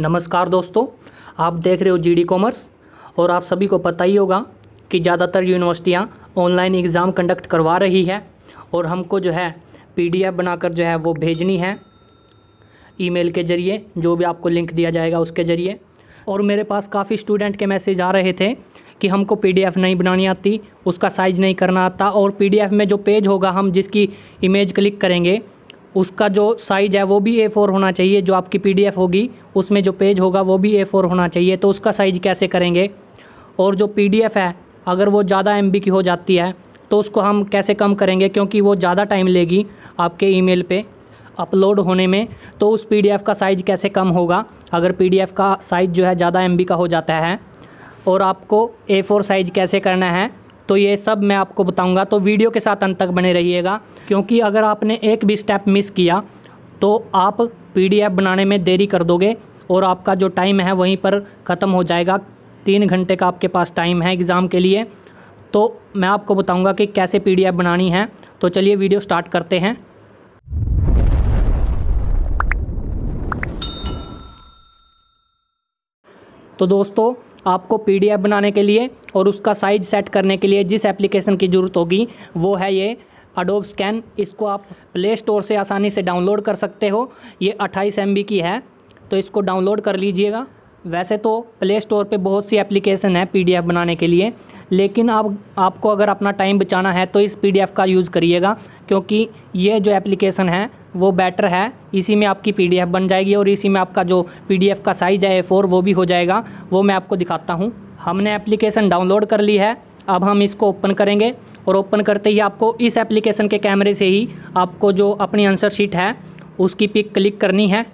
नमस्कार दोस्तों आप देख रहे हो जीडी कॉमर्स और आप सभी को पता ही होगा कि ज़्यादातर यूनिवर्सिटियां ऑनलाइन एग्ज़ाम कंडक्ट करवा रही है और हमको जो है पीडीएफ बनाकर जो है वो भेजनी है ईमेल के ज़रिए जो भी आपको लिंक दिया जाएगा उसके ज़रिए और मेरे पास काफ़ी स्टूडेंट के मैसेज आ रहे थे कि हमको पी नहीं बनानी आती उसका साइज़ नहीं करना आता और पी में जो पेज होगा हम जिसकी इमेज क्लिक करेंगे उसका जो साइज है वो भी ए फोर होना चाहिए जो आपकी पी होगी उसमें जो पेज होगा वो भी ए फोर होना चाहिए तो उसका साइज कैसे करेंगे और जो पी है अगर वो ज़्यादा एम की हो जाती है तो उसको हम कैसे कम करेंगे क्योंकि वो ज़्यादा टाइम लेगी आपके ईमेल पे अपलोड होने में तो उस पीडीएफ का साइज़ कैसे कम होगा अगर पीडीएफ का साइज़ जो है ज़्यादा एम का हो जाता है और आपको ए फोर साइज़ कैसे करना है तो ये सब मैं आपको बताऊँगा तो वीडियो के साथ अंत तक बने रहिएगा क्योंकि अगर आपने एक भी स्टेप मिस किया तो आप पीडीएफ बनाने में देरी कर दोगे और आपका जो टाइम है वहीं पर ख़त्म हो जाएगा तीन घंटे का आपके पास टाइम है एग्ज़ाम के लिए तो मैं आपको बताऊंगा कि कैसे पी बनानी है तो चलिए वीडियो स्टार्ट करते हैं तो दोस्तों आपको पीडीएफ बनाने के लिए और उसका साइज सेट करने के लिए जिस एप्लीकेशन की ज़रूरत होगी वो है ये अडोब स्कैन इसको आप प्ले स्टोर से आसानी से डाउनलोड कर सकते हो ये अट्ठाईस एम की है तो इसको डाउनलोड कर लीजिएगा वैसे तो प्ले स्टोर पे बहुत सी एप्लीकेशन है पीडीएफ बनाने के लिए लेकिन आप आपको अगर अपना टाइम बचाना है तो इस पीडीएफ का यूज़ करिएगा क्योंकि ये जो एप्लीकेशन है वो बेटर है इसी में आपकी पीडीएफ बन जाएगी और इसी में आपका जो पीडीएफ का साइज़ है ए वो भी हो जाएगा वो मैं आपको दिखाता हूँ हमने एप्लीकेशन डाउनलोड कर ली है अब हम इसको ओपन करेंगे और ओपन करते ही आपको इस एप्लीकेशन के कैमरे से ही आपको जो अपनी आंसर शीट है उसकी पिक क्लिक करनी है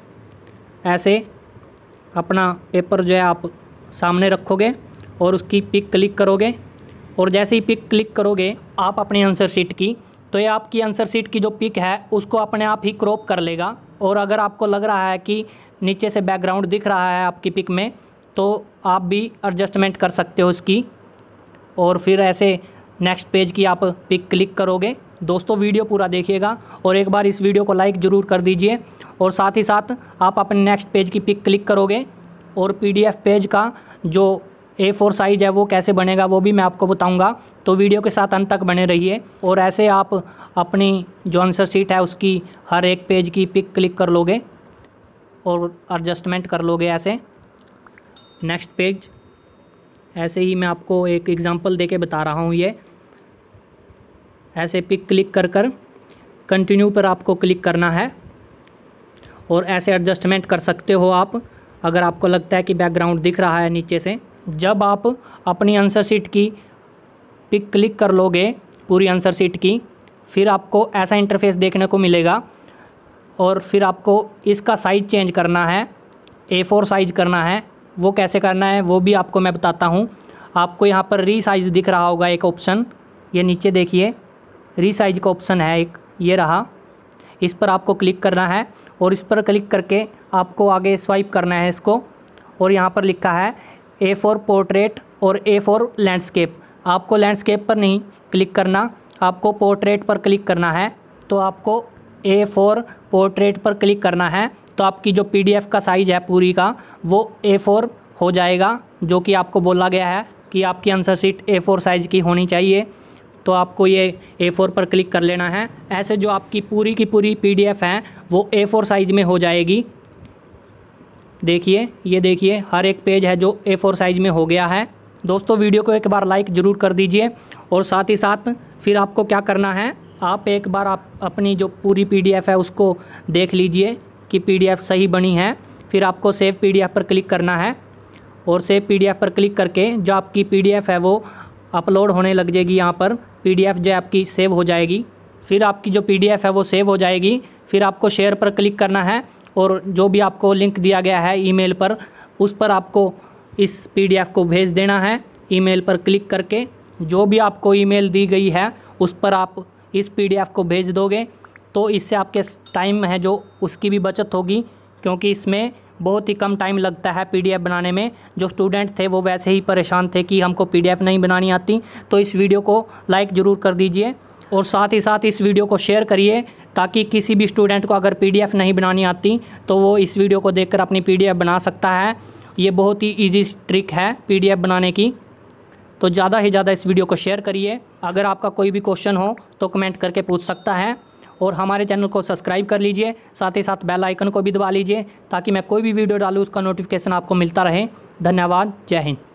ऐसे अपना पेपर जो है आप सामने रखोगे और उसकी पिक क्लिक करोगे और जैसे ही पिक क्लिक करोगे आप अपने आंसर शीट की तो ये आपकी आंसर शीट की जो पिक है उसको अपने आप ही क्रॉप कर लेगा और अगर आपको लग रहा है कि नीचे से बैकग्राउंड दिख रहा है आपकी पिक में तो आप भी एडजस्टमेंट कर सकते हो उसकी और फिर ऐसे नेक्स्ट पेज की आप पिक क्लिक करोगे दोस्तों वीडियो पूरा देखिएगा और एक बार इस वीडियो को लाइक ज़रूर कर दीजिए और साथ ही साथ आप अपने नेक्स्ट पेज की पिक क्लिक करोगे और पीडीएफ पेज का जो ए फोर साइज है वो कैसे बनेगा वो भी मैं आपको बताऊंगा तो वीडियो के साथ अंत तक बने रहिए और ऐसे आप अपनी जो आंसर सीट है उसकी हर एक पेज की पिक क्लिक कर लोगे और एडजस्टमेंट कर लोगे ऐसे नेक्स्ट पेज ऐसे ही मैं आपको एक एग्ज़ाम्पल दे बता रहा हूँ ये ऐसे पिक क्लिक कर कर कंटिन्यू पर आपको क्लिक करना है और ऐसे एडजस्टमेंट कर सकते हो आप अगर आपको लगता है कि बैकग्राउंड दिख रहा है नीचे से जब आप अपनी आंसर सीट की पिक क्लिक कर लोगे पूरी आंसर शीट की फिर आपको ऐसा इंटरफेस देखने को मिलेगा और फिर आपको इसका साइज़ चेंज करना है ए फोर साइज़ करना है वो कैसे करना है वो भी आपको मैं बताता हूँ आपको यहाँ पर री साइज़ दिख रहा होगा एक ऑप्शन ये नीचे देखिए री साइज का ऑप्शन है एक ये रहा इस पर आपको क्लिक करना है और इस पर क्लिक करके आपको आगे स्वाइप करना है इसको और यहाँ पर लिखा है ए फॉर पोर्ट्रेट और ए फॉर लैंडस्केप आपको लैंडस्केप पर नहीं क्लिक करना आपको पोर्ट्रेट पर क्लिक करना है तो आपको ए फॉर पोर्ट्रेट पर क्लिक करना है तो आपकी जो पीडीएफ का साइज़ है पूरी का वो ए फोर हो जाएगा जो कि आपको बोला गया है कि आपकी answer sheet A four size की होनी चाहिए तो आपको ये ए फोर पर क्लिक कर लेना है ऐसे जो आपकी पूरी की पूरी पीडीएफ है वो ए फोर साइज़ में हो जाएगी देखिए ये देखिए हर एक पेज है जो ए फोर साइज़ में हो गया है दोस्तों वीडियो को एक बार लाइक ज़रूर कर दीजिए और साथ ही साथ फिर आपको क्या करना है आप एक बार आप अपनी जो पूरी पीडीएफ है उसको देख लीजिए कि पीडीएफ सही बनी है फिर आपको सेव पीडीएफ पर क्लिक करना है और सेव पीडीएफ पर क्लिक करके जो आपकी पीडीएफ है वो अपलोड होने लग जाएगी यहाँ पर पीडीएफ जो आपकी सेव हो जाएगी फिर आपकी जो पीडीएफ है वो सेव हो जाएगी फिर आपको शेयर पर क्लिक करना है और जो भी आपको लिंक दिया गया है ईमेल पर उस पर आपको इस पीडीएफ को भेज देना है ईमेल पर क्लिक करके जो भी आपको ईमेल दी गई है उस पर आप इस पीडीएफ को भेज दोगे तो इससे आपके टाइम है जो उसकी भी बचत होगी क्योंकि इसमें बहुत ही कम टाइम लगता है पीडीएफ बनाने में जो स्टूडेंट थे वो वैसे ही परेशान थे कि हमको पीडीएफ नहीं बनानी आती तो इस वीडियो को लाइक ज़रूर कर दीजिए और साथ ही साथ इस वीडियो को शेयर करिए ताकि किसी भी स्टूडेंट को अगर पीडीएफ नहीं बनानी आती तो वो इस वीडियो को देखकर अपनी पीडीएफ बना सकता है ये बहुत ही ईजी ट्रिक है पीडीएफ बनाने की तो ज़्यादा ही ज़्यादा इस वीडियो को शेयर करिए अगर आपका कोई भी क्वेश्चन हो तो कमेंट करके पूछ सकता है और हमारे चैनल को सब्सक्राइब कर लीजिए साथ ही साथ बेल आइकन को भी दबा लीजिए ताकि मैं कोई भी वीडियो डालूँ उसका नोटिफिकेशन आपको मिलता रहे धन्यवाद जय हिंद